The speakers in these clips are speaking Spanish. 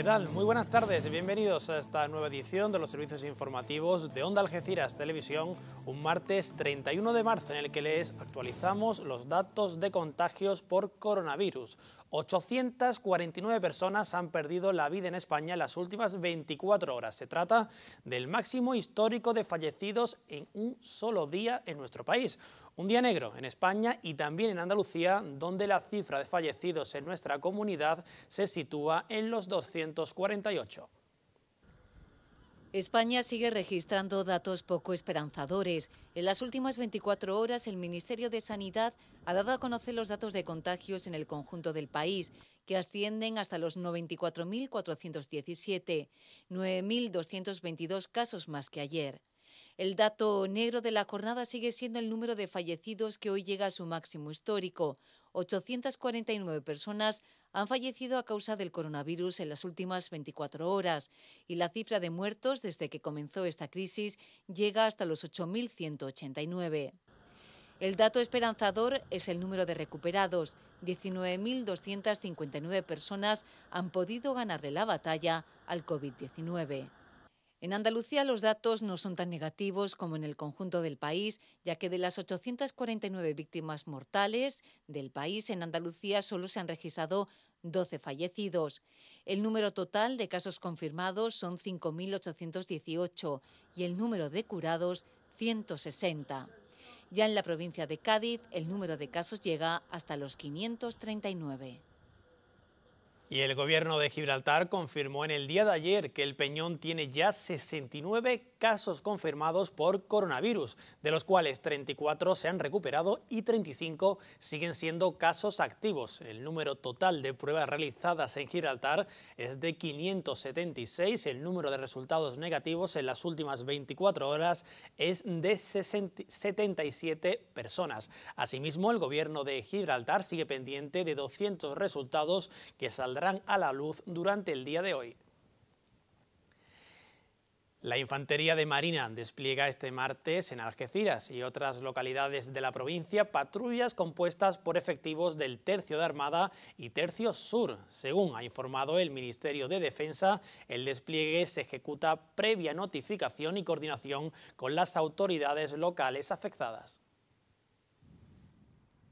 ¿Qué tal? Muy buenas tardes, y bienvenidos a esta nueva edición de los servicios informativos de Onda Algeciras Televisión, un martes 31 de marzo en el que les actualizamos los datos de contagios por coronavirus. 849 personas han perdido la vida en España en las últimas 24 horas. Se trata del máximo histórico de fallecidos en un solo día en nuestro país. Un día negro en España y también en Andalucía, donde la cifra de fallecidos en nuestra comunidad se sitúa en los 248. España sigue registrando datos poco esperanzadores. En las últimas 24 horas, el Ministerio de Sanidad ha dado a conocer los datos de contagios en el conjunto del país, que ascienden hasta los 94.417, 9.222 casos más que ayer. El dato negro de la jornada sigue siendo el número de fallecidos que hoy llega a su máximo histórico. 849 personas han fallecido a causa del coronavirus en las últimas 24 horas y la cifra de muertos desde que comenzó esta crisis llega hasta los 8.189. El dato esperanzador es el número de recuperados. 19.259 personas han podido ganarle la batalla al COVID-19. En Andalucía los datos no son tan negativos como en el conjunto del país, ya que de las 849 víctimas mortales del país, en Andalucía solo se han registrado 12 fallecidos. El número total de casos confirmados son 5.818 y el número de curados 160. Ya en la provincia de Cádiz el número de casos llega hasta los 539. Y el gobierno de Gibraltar confirmó en el día de ayer que el Peñón tiene ya 69 casos confirmados por coronavirus, de los cuales 34 se han recuperado y 35 siguen siendo casos activos. El número total de pruebas realizadas en Gibraltar es de 576, el número de resultados negativos en las últimas 24 horas es de 77 personas. Asimismo, el gobierno de Gibraltar sigue pendiente de 200 resultados que saldrán a la luz durante el día de hoy. La Infantería de Marina despliega este martes en Algeciras y otras localidades de la provincia patrullas compuestas por efectivos del Tercio de Armada y Tercio Sur. Según ha informado el Ministerio de Defensa, el despliegue se ejecuta previa notificación y coordinación con las autoridades locales afectadas.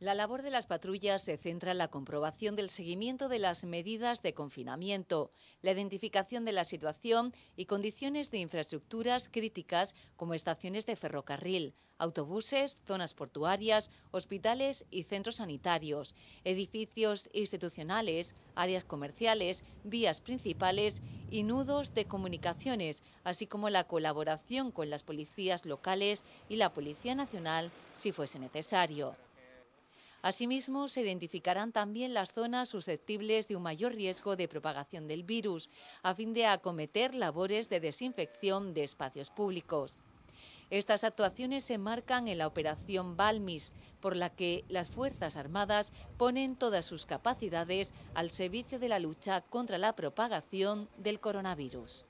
La labor de las patrullas se centra en la comprobación del seguimiento de las medidas de confinamiento, la identificación de la situación y condiciones de infraestructuras críticas como estaciones de ferrocarril, autobuses, zonas portuarias, hospitales y centros sanitarios, edificios institucionales, áreas comerciales, vías principales y nudos de comunicaciones, así como la colaboración con las policías locales y la Policía Nacional si fuese necesario. Asimismo, se identificarán también las zonas susceptibles de un mayor riesgo de propagación del virus, a fin de acometer labores de desinfección de espacios públicos. Estas actuaciones se marcan en la operación Balmis, por la que las Fuerzas Armadas ponen todas sus capacidades al servicio de la lucha contra la propagación del coronavirus.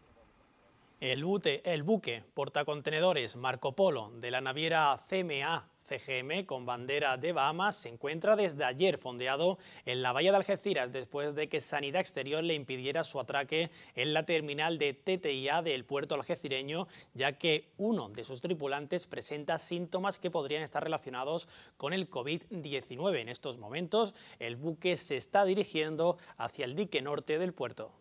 El, bute, el buque portacontenedores Marco Polo de la naviera CMA CGM con bandera de Bahamas se encuentra desde ayer fondeado en la bahía de Algeciras después de que Sanidad Exterior le impidiera su atraque en la terminal de TTIA del puerto algecireño, ya que uno de sus tripulantes presenta síntomas que podrían estar relacionados con el COVID-19. En estos momentos, el buque se está dirigiendo hacia el dique norte del puerto.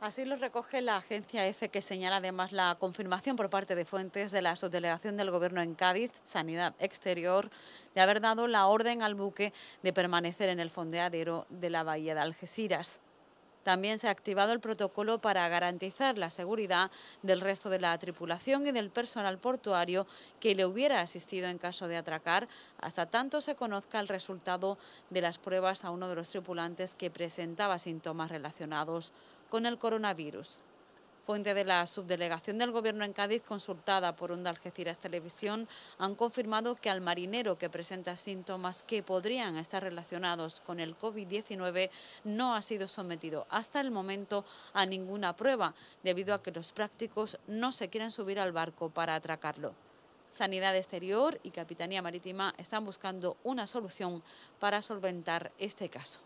Así lo recoge la agencia EFE que señala además la confirmación por parte de fuentes de la subdelegación del Gobierno en Cádiz, Sanidad Exterior, de haber dado la orden al buque de permanecer en el fondeadero de la bahía de Algeciras. También se ha activado el protocolo para garantizar la seguridad del resto de la tripulación y del personal portuario que le hubiera asistido en caso de atracar, hasta tanto se conozca el resultado de las pruebas a uno de los tripulantes que presentaba síntomas relacionados con el coronavirus. Fuente de la subdelegación del Gobierno en Cádiz, consultada por Onda Algeciras Televisión, han confirmado que al marinero que presenta síntomas que podrían estar relacionados con el COVID-19 no ha sido sometido hasta el momento a ninguna prueba, debido a que los prácticos no se quieren subir al barco para atracarlo. Sanidad Exterior y Capitanía Marítima están buscando una solución para solventar este caso.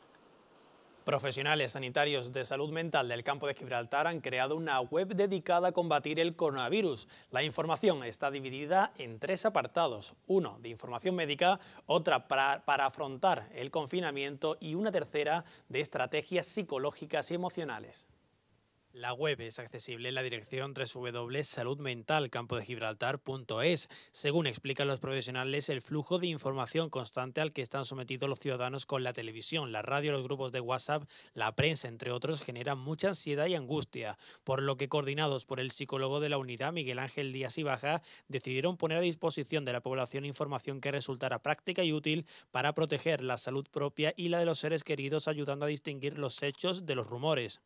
Profesionales sanitarios de salud mental del campo de Gibraltar han creado una web dedicada a combatir el coronavirus. La información está dividida en tres apartados, uno de información médica, otra para, afrontar el confinamiento y una tercera de estrategias psicológicas y emocionales. La web es accesible en la dirección www.saludmentalcampodegibraltar.es. Según explican los profesionales, el flujo de información constante al que están sometidos los ciudadanos con la televisión, la radio, los grupos de WhatsApp, la prensa, entre otros, genera mucha ansiedad y angustia, por lo que coordinados por el psicólogo de la unidad Miguel Ángel Díaz y decidieron poner a disposición de la población información que resultara práctica y útil para proteger la salud propia y la de los seres queridos, ayudando a distinguir los hechos de los rumores.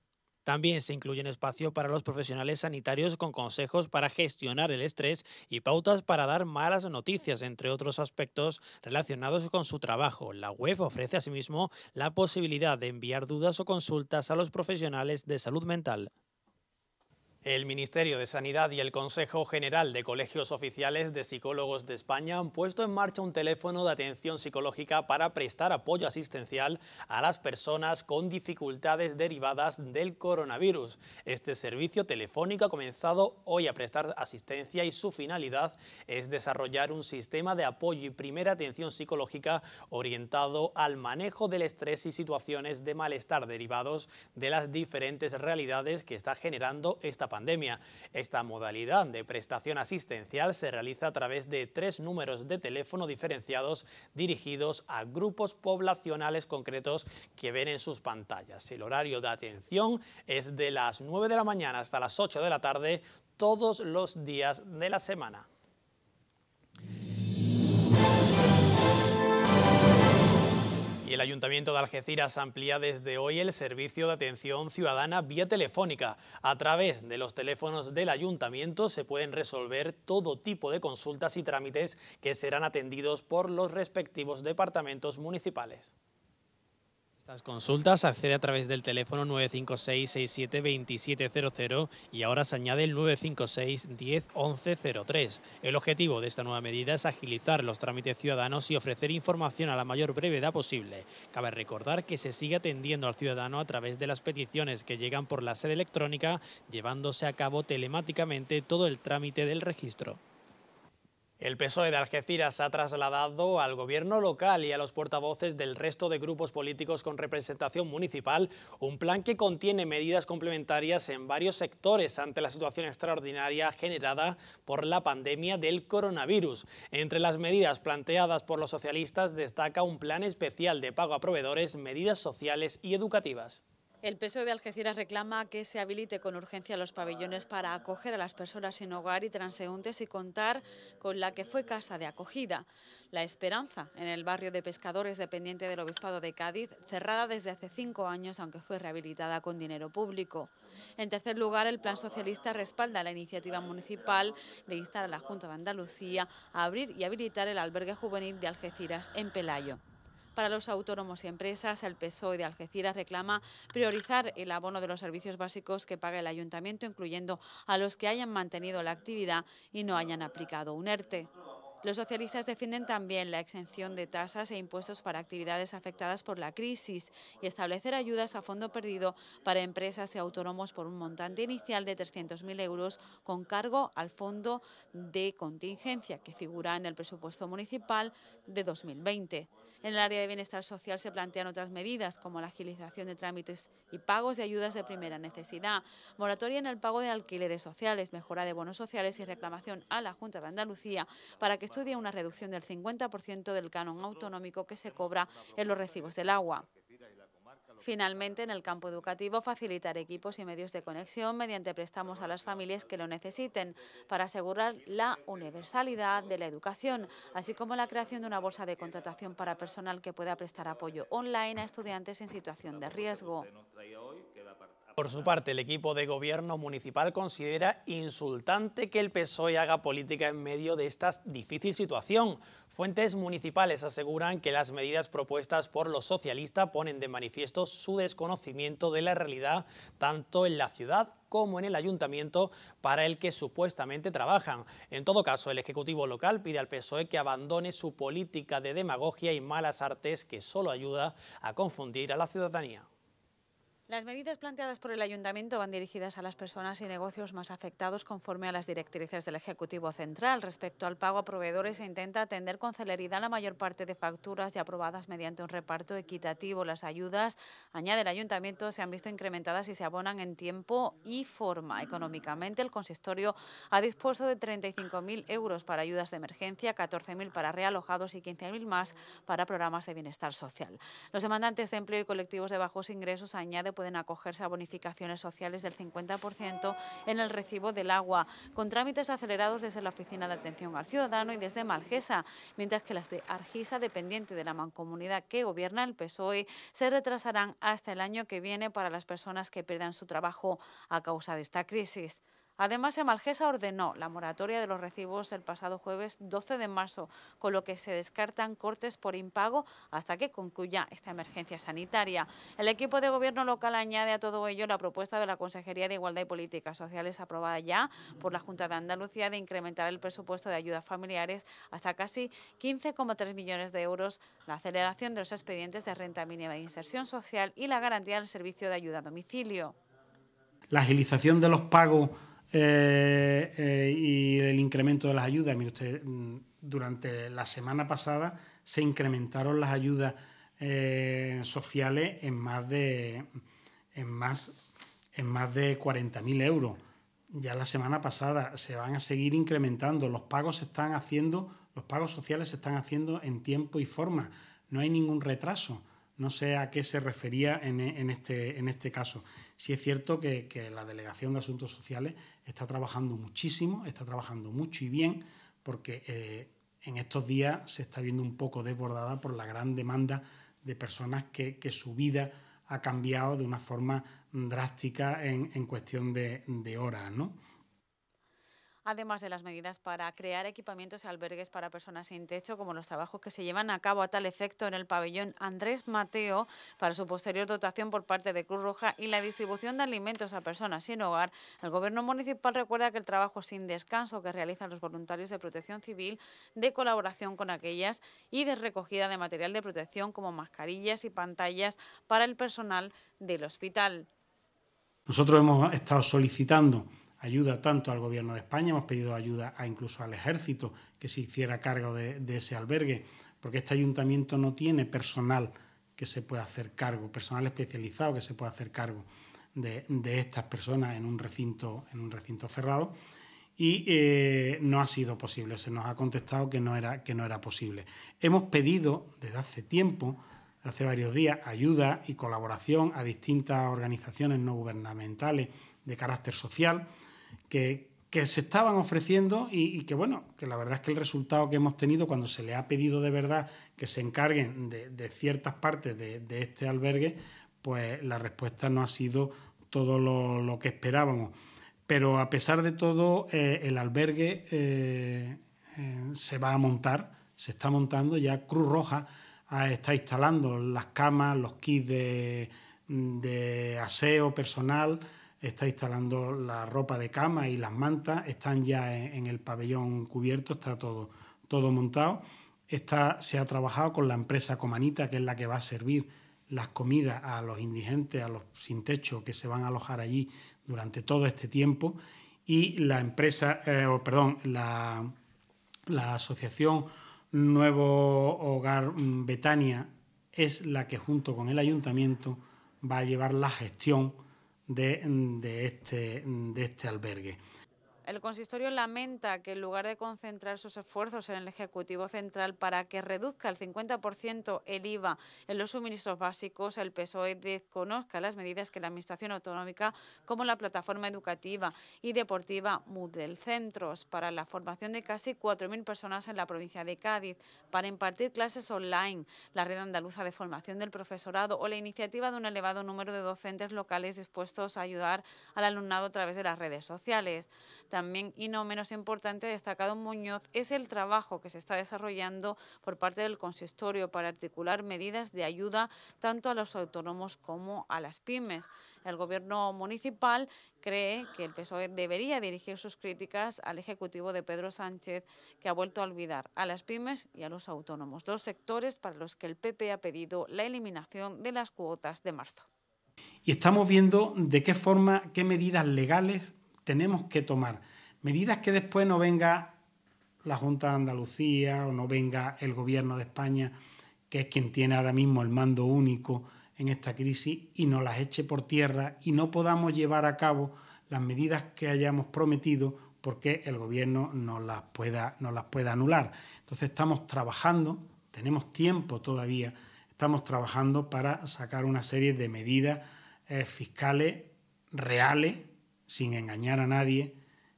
También se incluye un espacio para los profesionales sanitarios con consejos para gestionar el estrés y pautas para dar malas noticias, entre otros aspectos relacionados con su trabajo. La web ofrece asimismo la posibilidad de enviar dudas o consultas a los profesionales de salud mental. El Ministerio de Sanidad y el Consejo General de Colegios Oficiales de Psicólogos de España han puesto en marcha un teléfono de atención psicológica para prestar apoyo asistencial a las personas con dificultades derivadas del coronavirus. Este servicio telefónico ha comenzado hoy a prestar asistencia y su finalidad es desarrollar un sistema de apoyo y primera atención psicológica orientado al manejo del estrés y situaciones de malestar derivados de las diferentes realidades que está generando esta pandemia. Esta modalidad de prestación asistencial se realiza a través de tres números de teléfono diferenciados dirigidos a grupos poblacionales concretos que ven en sus pantallas. El horario de atención es de las 9 de la mañana hasta las 8 de la tarde todos los días de la semana. Ayuntamiento de Algeciras amplía desde hoy el servicio de atención ciudadana vía telefónica. A través de los teléfonos del Ayuntamiento se pueden resolver todo tipo de consultas y trámites que serán atendidos por los respectivos departamentos municipales. Estas consultas accede a través del teléfono 956-67-2700 y ahora se añade el 956 10 El objetivo de esta nueva medida es agilizar los trámites ciudadanos y ofrecer información a la mayor brevedad posible. Cabe recordar que se sigue atendiendo al ciudadano a través de las peticiones que llegan por la sede electrónica, llevándose a cabo telemáticamente todo el trámite del registro. El PSOE de Algeciras ha trasladado al gobierno local y a los portavoces del resto de grupos políticos con representación municipal un plan que contiene medidas complementarias en varios sectores ante la situación extraordinaria generada por la pandemia del coronavirus. Entre las medidas planteadas por los socialistas destaca un plan especial de pago a proveedores, medidas sociales y educativas. El PSOE de Algeciras reclama que se habilite con urgencia los pabellones para acoger a las personas sin hogar y transeúntes y contar con la que fue casa de acogida. La Esperanza, en el barrio de pescadores dependiente del Obispado de Cádiz, cerrada desde hace cinco años, aunque fue rehabilitada con dinero público. En tercer lugar, el Plan Socialista respalda la iniciativa municipal de instar a la Junta de Andalucía a abrir y habilitar el albergue juvenil de Algeciras en Pelayo para los autónomos y empresas. El PSOE de Algeciras reclama priorizar el abono de los servicios básicos que paga el ayuntamiento, incluyendo a los que hayan mantenido la actividad y no hayan aplicado un ERTE. Los socialistas defienden también la exención de tasas e impuestos para actividades afectadas por la crisis y establecer ayudas a fondo perdido para empresas y autónomos por un montante inicial de 300.000 euros con cargo al fondo de contingencia que figura en el presupuesto municipal de 2020. En el área de bienestar social se plantean otras medidas como la agilización de trámites y pagos de ayudas de primera necesidad, moratoria en el pago de alquileres sociales, mejora de bonos sociales y reclamación a la Junta de Andalucía para que estudia una reducción del 50% del canon autonómico que se cobra en los recibos del agua. Finalmente, en el campo educativo, facilitar equipos y medios de conexión mediante préstamos a las familias que lo necesiten para asegurar la universalidad de la educación, así como la creación de una bolsa de contratación para personal que pueda prestar apoyo online a estudiantes en situación de riesgo. Por su parte, el equipo de gobierno municipal considera insultante que el PSOE haga política en medio de esta difícil situación. Fuentes municipales aseguran que las medidas propuestas por los socialistas ponen de manifiesto su desconocimiento de la realidad tanto en la ciudad como en el ayuntamiento para el que supuestamente trabajan. En todo caso, el Ejecutivo local pide al PSOE que abandone su política de demagogia y malas artes que solo ayuda a confundir a la ciudadanía. Las medidas planteadas por el Ayuntamiento van dirigidas a las personas y negocios más afectados conforme a las directrices del Ejecutivo Central. Respecto al pago a proveedores, se intenta atender con celeridad la mayor parte de facturas ya aprobadas mediante un reparto equitativo. Las ayudas, añade el Ayuntamiento, se han visto incrementadas y se abonan en tiempo y forma. Económicamente, el consistorio ha dispuesto de 35.000 euros para ayudas de emergencia, 14.000 para realojados y 15.000 más para programas de bienestar social. Los demandantes de empleo y colectivos de bajos ingresos, añade, pues, pueden acogerse a bonificaciones sociales del 50% en el recibo del agua, con trámites acelerados desde la Oficina de Atención al Ciudadano y desde Malgesa, mientras que las de Argisa, dependiente de la mancomunidad que gobierna el PSOE, se retrasarán hasta el año que viene para las personas que pierdan su trabajo a causa de esta crisis. Además, Emalgesa ordenó la moratoria de los recibos el pasado jueves 12 de marzo, con lo que se descartan cortes por impago hasta que concluya esta emergencia sanitaria. El equipo de gobierno local añade a todo ello la propuesta de la Consejería de Igualdad y Políticas Sociales aprobada ya por la Junta de Andalucía de incrementar el presupuesto de ayudas familiares hasta casi 15,3 millones de euros, la aceleración de los expedientes de renta mínima de inserción social y la garantía del servicio de ayuda a domicilio. La agilización de los pagos eh, eh, y el incremento de las ayudas. usted, mm, durante la semana pasada se incrementaron las ayudas eh, sociales en más de más en más de 40.000 euros. Ya la semana pasada se van a seguir incrementando. Los pagos están haciendo, los pagos sociales se están haciendo en tiempo y forma. No hay ningún retraso. No sé a qué se refería este, en este caso sí es cierto que, la Delegación de Asuntos Sociales está trabajando muchísimo, está trabajando mucho y bien, porque eh, en estos días se está viendo un poco desbordada por la gran demanda de personas que, su vida ha cambiado de una forma drástica en, cuestión de, de horas, ¿no? además de las medidas para crear equipamientos y albergues para personas sin techo, como los trabajos que se llevan a cabo a tal efecto en el pabellón Andrés Mateo para su posterior dotación por parte de Cruz Roja y la distribución de alimentos a personas sin hogar, el Gobierno municipal recuerda que el trabajo sin descanso que realizan los voluntarios de protección civil de colaboración con aquellas y de recogida de material de protección como mascarillas y pantallas para el personal del hospital. Nosotros hemos estado solicitando ayuda tanto al gobierno de España, hemos pedido ayuda a incluso al ejército que se hiciera cargo de, ese albergue, porque este ayuntamiento no tiene personal que se pueda hacer cargo, personal especializado que se pueda hacer cargo de, estas personas en un recinto, en un recinto cerrado. Y eh, no ha sido posible, se nos ha contestado que no, era, que no era posible. Hemos pedido desde hace tiempo, desde hace varios días, ayuda y colaboración a distintas organizaciones no gubernamentales de carácter social que, se estaban ofreciendo y, que bueno, que la verdad es que el resultado que hemos tenido cuando se le ha pedido de verdad que se encarguen de, ciertas partes de, este albergue, pues la respuesta no ha sido todo lo, que esperábamos. Pero a pesar de todo, eh, el albergue eh, eh, se va a montar, se está montando, ya Cruz Roja está instalando las camas, los kits de aseo personal, está instalando la ropa de cama y las mantas, están ya en, el pabellón cubierto, está todo, todo montado. Está, se ha trabajado con la empresa Comanita, que es la que va a servir las comidas a los indigentes, a los sin techo que se van a alojar allí durante todo este tiempo. Y la empresa, eh, perdón, la, la asociación Nuevo Hogar Betania es la que junto con el ayuntamiento va a llevar la gestión de, de, este, de este albergue. El consistorio lamenta que en lugar de concentrar sus esfuerzos en el Ejecutivo Central para que reduzca el 50% el IVA en los suministros básicos, el PSOE desconozca las medidas que la Administración Autonómica, como la plataforma educativa y deportiva Moodle Centros, para la formación de casi 4.000 personas en la provincia de Cádiz, para impartir clases online, la Red Andaluza de Formación del Profesorado o la iniciativa de un elevado número de docentes locales dispuestos a ayudar al alumnado a través de las redes sociales. También, y no menos importante, destacado Muñoz, es el trabajo que se está desarrollando por parte del consistorio para articular medidas de ayuda tanto a los autónomos como a las pymes. El gobierno municipal cree que el PSOE debería dirigir sus críticas al Ejecutivo de Pedro Sánchez, que ha vuelto a olvidar a las pymes y a los autónomos, dos sectores para los que el PP ha pedido la eliminación de las cuotas de marzo. Y estamos viendo de qué forma, qué medidas legales tenemos que tomar. Medidas que después no venga la Junta de Andalucía o no venga el Gobierno de España, que es quien tiene ahora mismo el mando único en esta crisis, y nos las eche por tierra y no podamos llevar a cabo las medidas que hayamos prometido porque el Gobierno no las pueda, las pueda anular. Entonces estamos trabajando, tenemos tiempo todavía, estamos trabajando para sacar una serie de medidas eh, fiscales reales sin engañar a nadie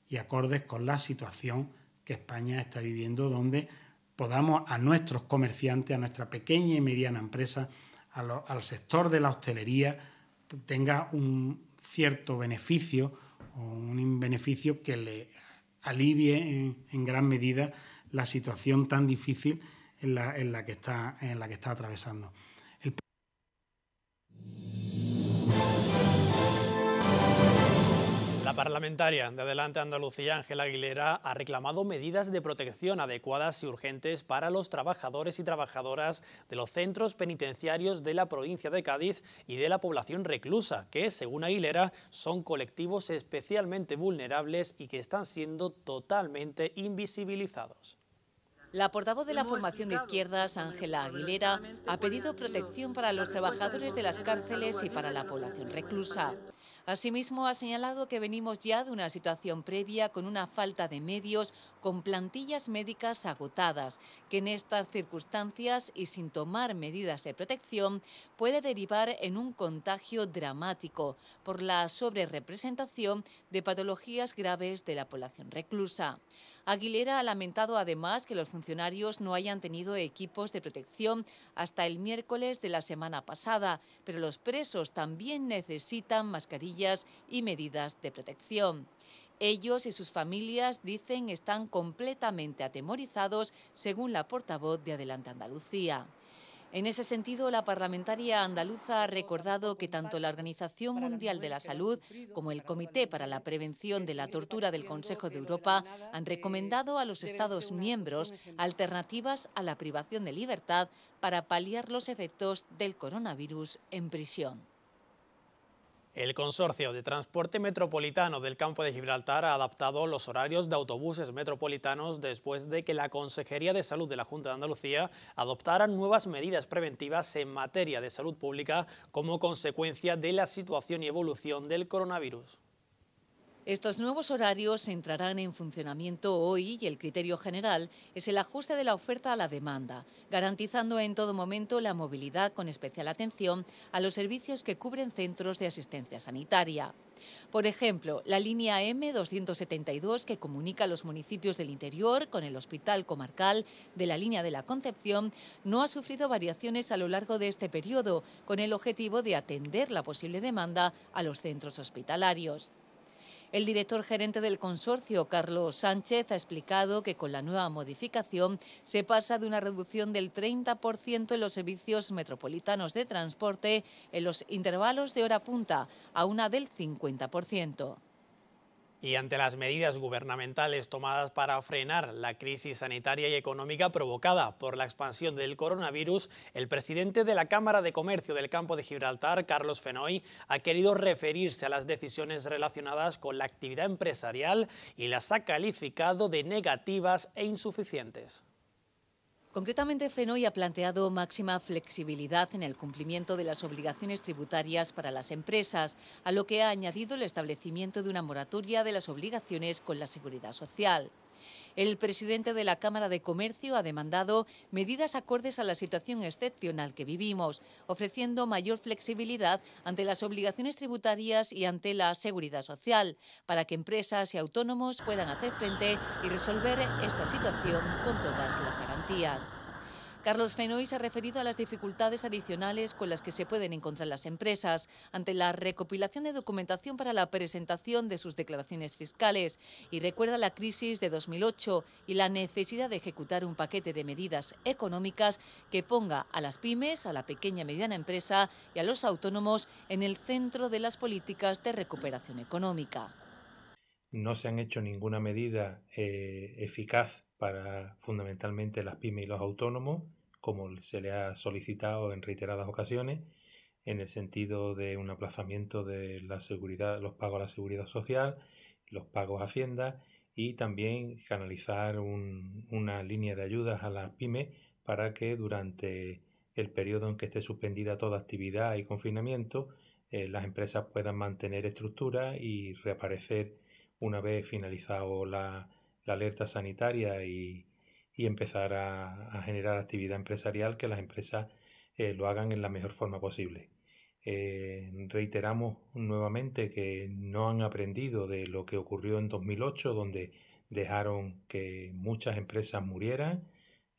y acordes con la situación que España está viviendo, donde podamos a nuestros comerciantes, a nuestra pequeña y mediana empresa, al sector de la hostelería, tenga un cierto beneficio o un beneficio que le alivie en, gran medida la situación tan difícil en la que está atravesando. parlamentaria de Adelante Andalucía, Ángela Aguilera, ha reclamado medidas de protección adecuadas y urgentes para los trabajadores y trabajadoras de los centros penitenciarios de la provincia de Cádiz y de la población reclusa, que, según Aguilera, son colectivos especialmente vulnerables y que están siendo totalmente invisibilizados. La portavoz de la formación de izquierdas, Ángela Aguilera, ha pedido protección para los trabajadores de las cárceles y para la población reclusa. Asimismo, ha señalado que venimos ya de una situación previa con una falta de medios, con plantillas médicas agotadas, que en estas circunstancias y sin tomar medidas de protección puede derivar en un contagio dramático por la sobrerepresentación de patologías graves de la población reclusa. Aguilera ha lamentado además que los funcionarios no hayan tenido equipos de protección hasta el miércoles de la semana pasada, pero los presos también necesitan mascarillas y medidas de protección. Ellos y sus familias dicen están completamente atemorizados, según la portavoz de Adelante Andalucía. En ese sentido, la parlamentaria andaluza ha recordado que tanto la Organización Mundial de la Salud como el Comité para la Prevención de la Tortura del Consejo de Europa han eh, recomendado a los Estados miembros alternativas a la privación de libertad para paliar los efectos del coronavirus en prisión. El Consorcio de Transporte Metropolitano del Campo de Gibraltar ha adaptado los horarios de autobuses metropolitanos después de que la Consejería de Salud de la Junta de Andalucía adoptara nuevas medidas preventivas en materia de salud pública como consecuencia de la situación y evolución del coronavirus. Estos nuevos horarios entrarán en funcionamiento hoy y el criterio general es el ajuste de la oferta a la demanda, garantizando en todo momento la movilidad con especial atención a los servicios que cubren centros de asistencia sanitaria. Por ejemplo, la línea M272 que comunica los municipios del interior con el Hospital Comarcal de la línea de la Concepción no ha sufrido variaciones a lo largo de este periodo, con el objetivo de atender la posible demanda a los centros hospitalarios. El director gerente del consorcio, Carlos Sánchez, ha explicado que con la nueva modificación se pasa de una reducción del 30% en los servicios metropolitanos de transporte en los intervalos de hora punta a una del 50% y ante las medidas gubernamentales tomadas para frenar la crisis sanitaria y económica provocada por la expansión del coronavirus, el presidente de la Cámara de Comercio del Campo de Gibraltar, Carlos Fenoy, ha querido referirse a las decisiones relacionadas con la actividad empresarial y las ha calificado de negativas e insuficientes. Concretamente, FENOI ha planteado máxima flexibilidad en el cumplimiento de las obligaciones tributarias para las empresas, a lo que ha añadido el establecimiento de una moratoria de las obligaciones con la seguridad social. El presidente de la Cámara de Comercio ha demandado medidas acordes a la situación excepcional que vivimos, ofreciendo mayor flexibilidad ante las obligaciones tributarias y ante la seguridad social, para que empresas y autónomos puedan hacer frente y resolver esta situación con todas las garantías. Carlos Fenoy se ha referido a las dificultades adicionales con las que se pueden encontrar las empresas ante la recopilación de documentación para la presentación de sus declaraciones fiscales y recuerda la crisis de 2008 y la necesidad de ejecutar un paquete de medidas económicas que ponga a las pymes, a la pequeña y mediana empresa y a los autónomos en el centro de las políticas de recuperación económica. No se han hecho ninguna medida eh, eficaz para fundamentalmente las pymes y los autónomos como se le ha solicitado en reiteradas ocasiones, en el sentido de un aplazamiento de la seguridad, los pagos a la seguridad social, los pagos a Hacienda y también canalizar un, una línea de ayudas a las pymes para que durante el periodo en que esté suspendida toda actividad y confinamiento, eh, las empresas puedan mantener estructura y reaparecer una vez finalizado la, la alerta sanitaria y, y empezar a, generar actividad empresarial que las empresas eh, lo hagan en la mejor forma posible. Eh, reiteramos nuevamente que no han aprendido de lo que ocurrió en 2008, donde dejaron que muchas empresas murieran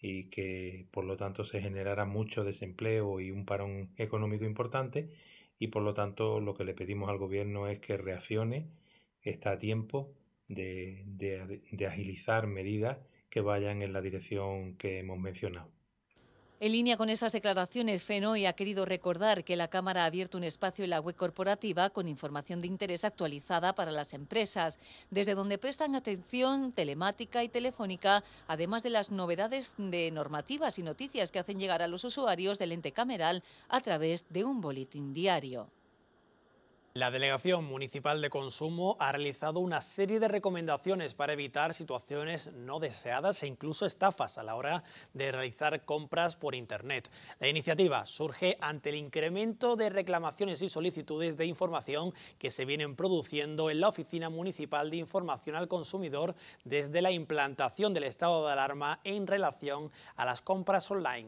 y que por lo tanto se generara mucho desempleo y un parón económico importante y por lo tanto lo que le pedimos al gobierno es que reaccione, está a tiempo de agilizar medidas que vayan en la dirección que hemos mencionado. En línea con esas declaraciones, FENOI ha querido recordar que la Cámara ha abierto un espacio en la web corporativa con información de interés actualizada para las empresas, desde donde prestan atención telemática y telefónica, además de las novedades de normativas y noticias que hacen llegar a los usuarios del ente cameral a través de un boletín diario. La Delegación Municipal de Consumo ha realizado una serie de recomendaciones para evitar situaciones no deseadas e incluso estafas a la hora de realizar compras por Internet. La iniciativa surge ante el incremento de reclamaciones y solicitudes de información que se vienen produciendo en la Oficina Municipal de Información al Consumidor desde la implantación del estado de alarma en relación a las compras online.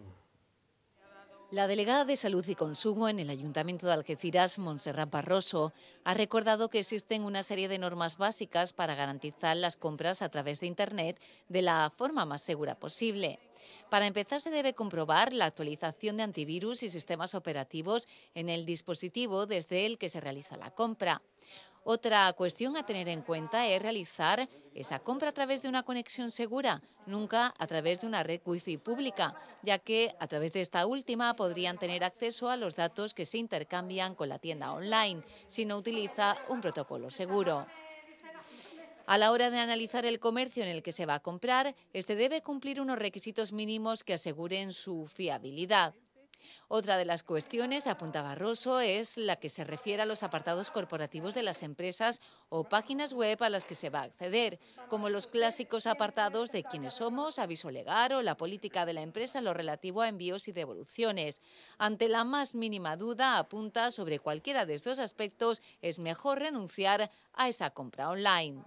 La delegada de Salud y Consumo en el Ayuntamiento de Algeciras, Montserrat Barroso, ha recordado que existen una serie de normas básicas para garantizar las compras a través de Internet de la forma más segura posible. Para empezar, se debe comprobar la actualización de antivirus y sistemas operativos en el dispositivo desde el que se realiza la compra. Otra cuestión a tener en cuenta es realizar esa compra a través de una conexión segura, nunca a través de una red wifi pública, ya que a través de esta última podrían tener acceso a los datos que se intercambian con la tienda online si no utiliza un protocolo seguro. A la hora de analizar el comercio en el que se va a comprar, este debe cumplir unos requisitos mínimos que aseguren su fiabilidad. Otra de las cuestiones, apunta Barroso, es la que se refiere a los apartados corporativos de las empresas o páginas web a las que se va a acceder, como los clásicos apartados de quiénes somos, aviso legal o la política de la empresa lo relativo a envíos y devoluciones. Ante la más mínima duda, apunta sobre cualquiera de estos aspectos, es mejor renunciar a esa compra online.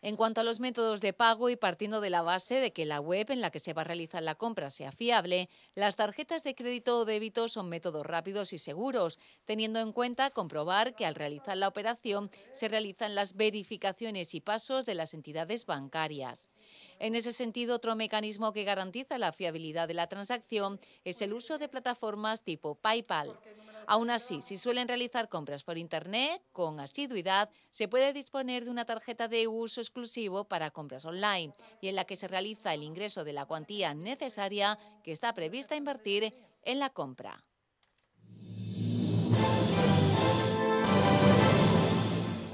En cuanto a los métodos de pago y partiendo de la base de que la web en la que se va a realizar la compra sea fiable, las tarjetas de crédito o débito son métodos rápidos y seguros, teniendo en cuenta comprobar que al realizar la operación se realizan las verificaciones y pasos de las entidades bancarias. En ese sentido, otro mecanismo que garantiza la fiabilidad de la transacción es el uso de plataformas tipo PayPal. Aún así, si suelen realizar compras por Internet con asiduidad, se puede disponer de una tarjeta de uso exclusivo para compras online y en la que se realiza el ingreso de la cuantía necesaria que está prevista invertir en la compra.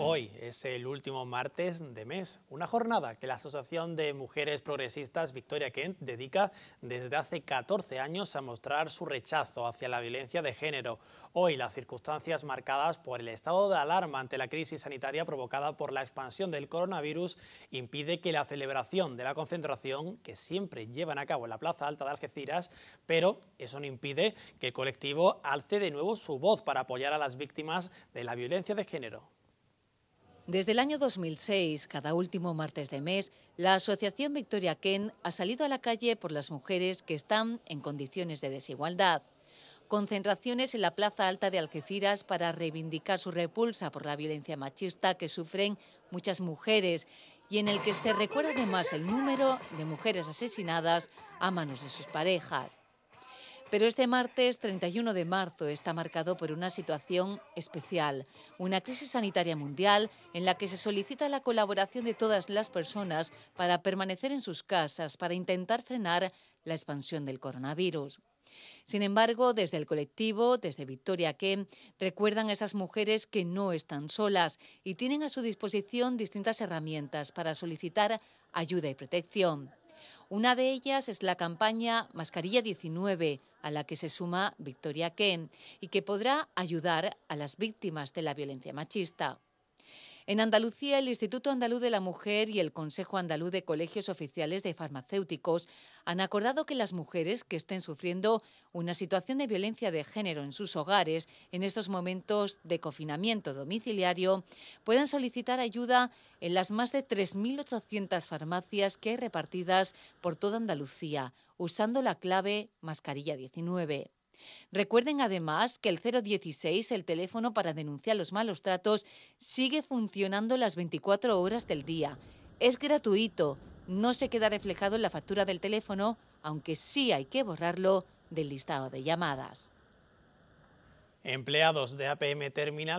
Hoy es el último martes de mes, una jornada que la Asociación de Mujeres Progresistas Victoria Kent dedica desde hace 14 años a mostrar su rechazo hacia la violencia de género. Hoy las circunstancias marcadas por el estado de alarma ante la crisis sanitaria provocada por la expansión del coronavirus impide que la celebración de la concentración que siempre llevan a cabo en la Plaza Alta de Algeciras, pero eso no impide que el colectivo alce de nuevo su voz para apoyar a las víctimas de la violencia de género. Desde el año 2006, cada último martes de mes, la Asociación Victoria Ken ha salido a la calle por las mujeres que están en condiciones de desigualdad. Concentraciones en la Plaza Alta de Algeciras para reivindicar su repulsa por la violencia machista que sufren muchas mujeres y en el que se recuerda además el número de mujeres asesinadas a manos de sus parejas. Pero este martes 31 de marzo está marcado por una situación especial, una crisis sanitaria mundial en la que se solicita la colaboración de todas las personas para permanecer en sus casas, para intentar frenar la expansión del coronavirus. Sin embargo, desde el colectivo, desde Victoria Que, recuerdan a esas mujeres que no están solas y tienen a su disposición distintas herramientas para solicitar ayuda y protección. Una de ellas es la campaña Mascarilla 19, a la que se suma Victoria Ken, y que podrá ayudar a las víctimas de la violencia machista. En Andalucía, el Instituto Andaluz de la Mujer y el Consejo Andaluz de Colegios Oficiales de Farmacéuticos han acordado que las mujeres que estén sufriendo una situación de violencia de género en sus hogares en estos momentos de confinamiento domiciliario puedan solicitar ayuda en las más de 3.800 farmacias que hay repartidas por toda Andalucía, usando la clave mascarilla 19. Recuerden además que el 016, el teléfono para denunciar los malos tratos, sigue funcionando las 24 horas del día. Es gratuito, no se queda reflejado en la factura del teléfono, aunque sí hay que borrarlo del listado de llamadas. Empleados de APM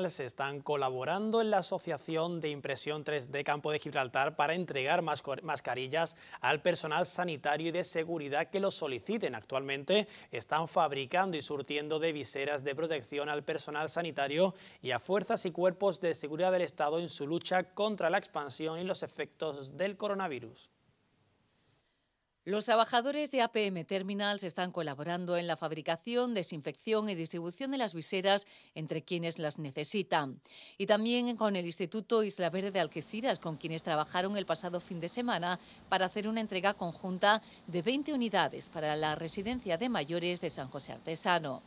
se están colaborando en la Asociación de Impresión 3D Campo de Gibraltar para entregar mascarillas al personal sanitario y de seguridad que lo soliciten. Actualmente están fabricando y surtiendo de viseras de protección al personal sanitario y a fuerzas y cuerpos de seguridad del Estado en su lucha contra la expansión y los efectos del coronavirus. Los trabajadores de APM Terminals están colaborando en la fabricación, desinfección y distribución de las viseras entre quienes las necesitan. Y también con el Instituto Isla Verde de Alqueciras con quienes trabajaron el pasado fin de semana para hacer una entrega conjunta de 20 unidades para la residencia de mayores de San José Artesano.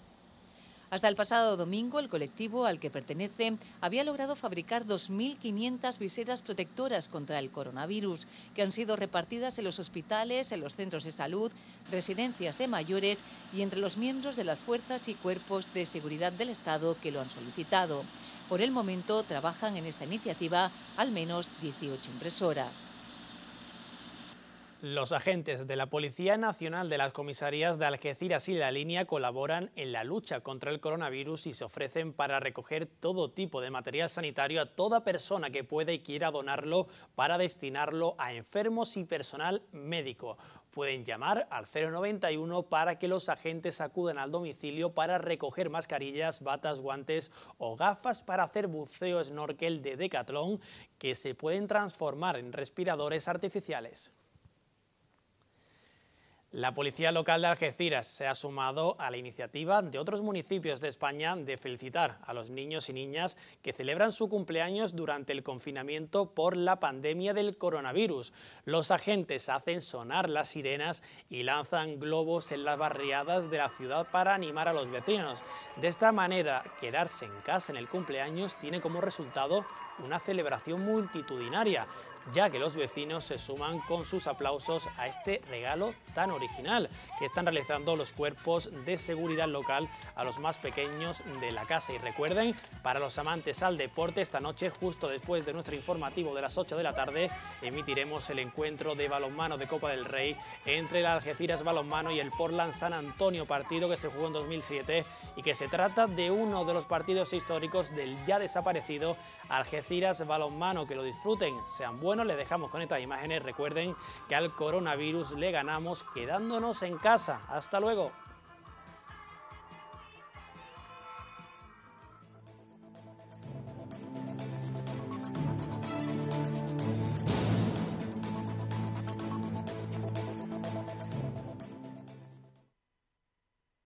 Hasta el pasado domingo, el colectivo al que pertenece había logrado fabricar 2.500 viseras protectoras contra el coronavirus, que han sido repartidas en los hospitales, en los centros de salud, residencias de mayores y entre los miembros de las fuerzas y cuerpos de seguridad del Estado que lo han solicitado. Por el momento trabajan en esta iniciativa al menos 18 impresoras. Los agentes de la Policía Nacional de las comisarías de Algeciras y La Línea colaboran en la lucha contra el coronavirus y se ofrecen para recoger todo tipo de material sanitario a toda persona que pueda y quiera donarlo para destinarlo a enfermos y personal médico. Pueden llamar al 091 para que los agentes acudan al domicilio para recoger mascarillas, batas, guantes o gafas para hacer buceo snorkel de Decathlon que se pueden transformar en respiradores artificiales. La policía local de Algeciras se ha sumado a la iniciativa de otros municipios de España de felicitar a los niños y niñas que celebran su cumpleaños durante el confinamiento por la pandemia del coronavirus. Los agentes hacen sonar las sirenas y lanzan globos en las barriadas de la ciudad para animar a los vecinos. De esta manera, quedarse en casa en el cumpleaños tiene como resultado una celebración multitudinaria ya que los vecinos se suman con sus aplausos a este regalo tan original que están realizando los cuerpos de seguridad local a los más pequeños de la casa. Y recuerden, para los amantes al deporte, esta noche, justo después de nuestro informativo de las 8 de la tarde, emitiremos el encuentro de balonmano de Copa del Rey entre el Algeciras Balonmano y el Portland San Antonio, partido que se jugó en 2007 y que se trata de uno de los partidos históricos del ya desaparecido Algeciras Balonmano. Que lo disfruten, sean buenos bueno, les dejamos con estas imágenes. Recuerden que al coronavirus le ganamos quedándonos en casa. Hasta luego.